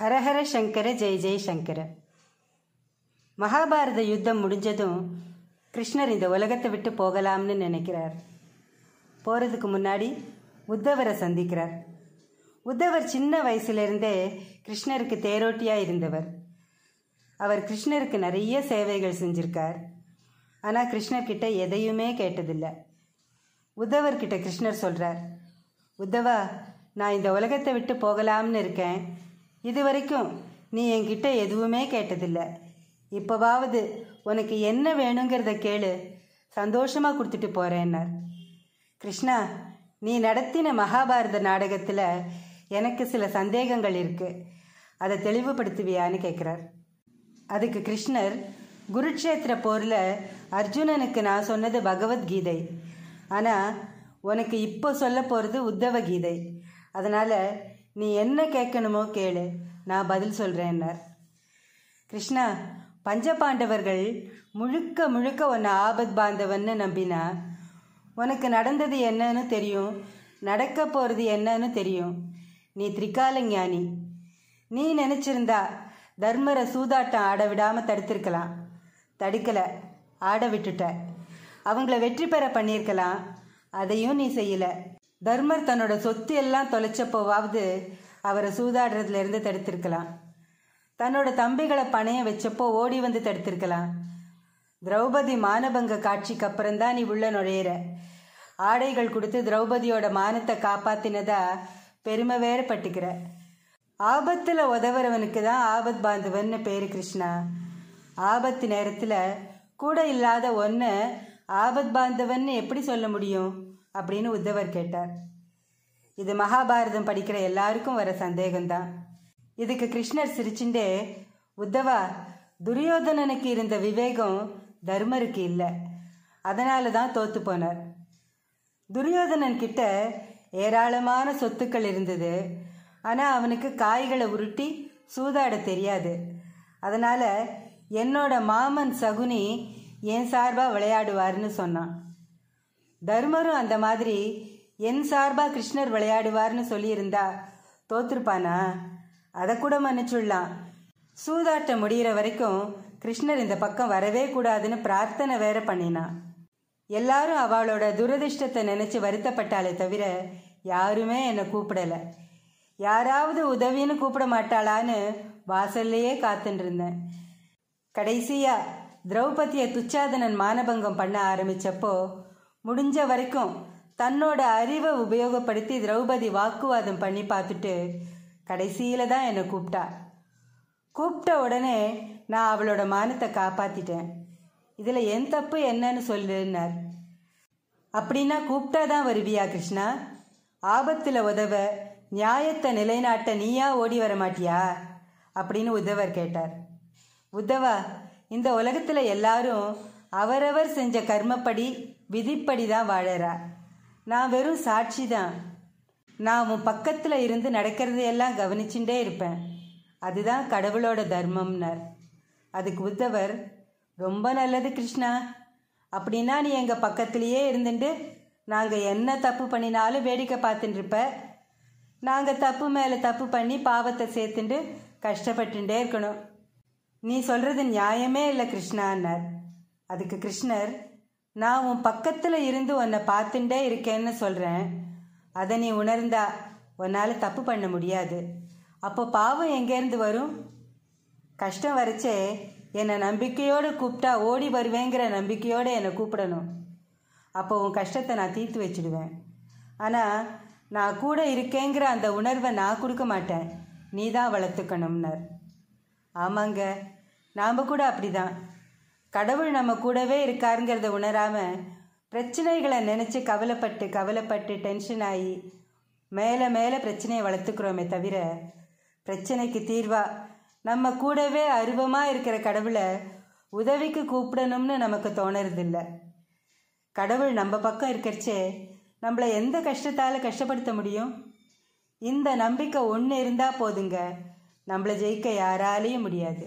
ஹரஹர சங்கர ஜெய சங்கர மகாபாரத யுத்தம் முடிஞ்சதும் கிருஷ்ணர் இந்த உலகத்தை விட்டு போகலாம்னு நினைக்கிறார் போகிறதுக்கு முன்னாடி உத்தவரை சந்திக்கிறார் உத்தவர் சின்ன வயசுலேருந்தே கிருஷ்ணருக்கு தேரோட்டியாக இருந்தவர் அவர் கிருஷ்ணருக்கு நிறைய சேவைகள் செஞ்சுருக்கார் ஆனால் கிருஷ்ணர்கிட்ட எதையுமே கேட்டதில்லை உத்தவர்கிட்ட கிருஷ்ணர் சொல்கிறார் உத்தவா நான் இந்த உலகத்தை விட்டு போகலாம்னு இருக்கேன் இது வரைக்கும் நீ என்கிட்ட எதுவுமே கேட்டதில்லை இப்போவாவது உனக்கு என்ன வேணுங்கிறத கேளு சந்தோஷமாக கொடுத்துட்டு போகிறேன்னார் கிருஷ்ணா நீ நடத்தின மகாபாரத நாடகத்தில் எனக்கு சில சந்தேகங்கள் இருக்குது அதை தெளிவுபடுத்துவியான்னு கேட்குறார் அதுக்கு கிருஷ்ணர் குருக்ஷேத்திர போரில் அர்ஜுனனுக்கு நான் சொன்னது பகவத்கீதை ஆனால் உனக்கு இப்போ சொல்ல போகிறது உத்தவ கீதை அதனால் நீ என்ன கேட்கணுமோ கேளு நான் பதில் சொல்கிறேன்னார் கிருஷ்ணா பஞ்சபாண்டவர்கள் முழுக்க முழுக்க உன்னை ஆபத் பாந்தவன்னு நம்பினா உனக்கு நடந்தது என்னன்னு தெரியும் நடக்க போகிறது என்னன்னு தெரியும் நீ திரிகால ஞானி நீ நினச்சிருந்தா தர்மரை சூதாட்டம் ஆட விடாமல் தடுத்திருக்கலாம் தடுக்கலை ஆட விட்டுட்ட அவங்கள வெற்றி பெற பண்ணியிருக்கலாம் அதையும் நீ செய்யலை தர்மர் தன்னோட சொத்து எல்லாம் தொலைச்சப்போவாவது அவரை சூதாடுறதுலேருந்து தடுத்திருக்கலாம் தன்னோட தம்பிகளை பணையம் வச்சப்போ ஓடி வந்து தடுத்திருக்கலாம் திரௌபதி மானபங்க காட்சிக்கு அப்புறம்தான் நீ உள்ள நுழையிற ஆடைகள் கொடுத்து திரௌபதியோட மானத்தை காப்பாத்தினதா பெருமை வேற பட்டுக்கிற ஆபத்தில் உதவுறவனுக்கு தான் ஆபத் பாந்தவன்னு பேரு கிருஷ்ணா ஆபத்து நேரத்தில் கூட இல்லாத ஒன்று ஆபத் பாந்தவன்னு எப்படி சொல்ல முடியும் அப்படின்னு உத்தவர் கேட்டார் இது மகாபாரதம் படிக்கிற எல்லாருக்கும் வர சந்தேகம்தான் இதுக்கு கிருஷ்ணர் சிரிச்சுண்டே உத்தவா துரியோதனனுக்கு இருந்த விவேகம் தர்மருக்கு இல்லை அதனால தான் தோத்து போனார் துரியோதனன் கிட்ட ஏராளமான சொத்துக்கள் இருந்தது ஆனால் அவனுக்கு காய்களை உருட்டி சூதாட தெரியாது அதனால் என்னோட மாமன் சகுனி என் சார்பாக விளையாடுவார்னு சொன்னான் தர்மரும் அந்த மாதிரி என் சார்பாக கிருஷ்ணர் விளையாடுவார்னு சொல்லியிருந்தா தோத்துருப்பானா அதை கூட மன்னிச்சுடலாம் சூதாட்டம் முடிகிற வரைக்கும் கிருஷ்ணர் இந்த பக்கம் வரவே கூடாதுன்னு பிரார்த்தனை வேற பண்ணினான் எல்லாரும் அவளோட துரதிருஷ்டத்தை நினச்சி வருத்தப்பட்டாலே தவிர யாருமே என்னை கூப்பிடலை யாராவது உதவின்னு கூப்பிட மாட்டாளான்னு வாசல்லையே காத்துருந்தேன் கடைசியாக திரௌபதியை துச்சாதனன் மானபங்கம் பண்ண ஆரம்பித்தப்போ முடிஞ்ச வரைக்கும் தன்னோட அறிவை உபயோகப்படுத்தி திரௌபதி வாக்குவாதம் பண்ணி பார்த்துட்டு கடைசியில் தான் என்னை கூப்பிட்டா கூப்பிட்ட உடனே நான் அவளோட மானத்தை காப்பாற்றிட்டேன் இதில் என் தப்பு என்னன்னு சொல்லுன்னார் அப்படின்னா கூப்பிட்டா தான் வருவியா கிருஷ்ணா ஆபத்தில் உதவ நியாயத்தை நிலைநாட்ட நீயா ஓடி வர மாட்டியா அப்படின்னு உத்தவர் கேட்டார் உத்தவா இந்த உலகத்தில் எல்லாரும் அவரவர் செஞ்ச கர்மப்படி விதிப்படி தான் வாழற நான் வெறும் சாட்சி தான் நான் உன் பக்கத்தில் இருந்து நடக்கிறதையெல்லாம் கவனிச்சுட்டே இருப்பேன் அதுதான் கடவுளோட தர்மம்னார் அதுக்கு உத்தவர் ரொம்ப நல்லது கிருஷ்ணா அப்படின்னா நீ எங்கள் பக்கத்துலேயே இருந்துட்டு நாங்கள் என்ன தப்பு பண்ணினாலும் வேடிக்கை பார்த்துட்டு இருப்ப நாங்கள் தப்பு மேலே தப்பு பண்ணி பாவத்தை சேர்த்துட்டு கஷ்டப்பட்டுட்டே இருக்கணும் நீ சொல்கிறது நியாயமே இல்லை கிருஷ்ணான்னார் அதுக்கு கிருஷ்ணர் நான் உன் பக்கத்தில் இருந்து உன்னை பார்த்துட்டே இருக்கேன்னு சொல்கிறேன் அதை நீ உணர்ந்தா உன்னால் தப்பு பண்ண முடியாது அப்போ பாவம் எங்கேருந்து வரும் கஷ்டம் வரைச்சே என்னை நம்பிக்கையோடு கூப்பிட்டா ஓடி வருவேங்கிற நம்பிக்கையோடு என்னை கூப்பிடணும் அப்போ உன் கஷ்டத்தை நான் தீர்த்து வச்சுடுவேன் ஆனால் நான் கூட இருக்கேங்கிற அந்த உணர்வை நான் கொடுக்க மாட்டேன் நீ தான் வளர்த்துக்கணும்னர் ஆமாங்க நாம் கூட அப்படி தான் கடவுள் நம்ம கூடவே இருக்காருங்கிறத உணராமல் பிரச்சனைகளை நினச்சி கவலைப்பட்டு கவலைப்பட்டு டென்ஷன் ஆகி மேலே மேலே பிரச்சனையை வளர்த்துக்கிறோமே தவிர பிரச்சனைக்கு தீர்வா நம்ம கூடவே அருவமாக இருக்கிற கடவுளை உதவிக்கு கூப்பிடணும்னு நமக்கு தோணுறதில்ல கடவுள் நம்ம பக்கம் இருக்கிறச்சே நம்மளை எந்த கஷ்டத்தால் கஷ்டப்படுத்த முடியும் இந்த நம்பிக்கை ஒன்று இருந்தால் போதுங்க நம்மளை ஜெயிக்க யாராலையும் முடியாது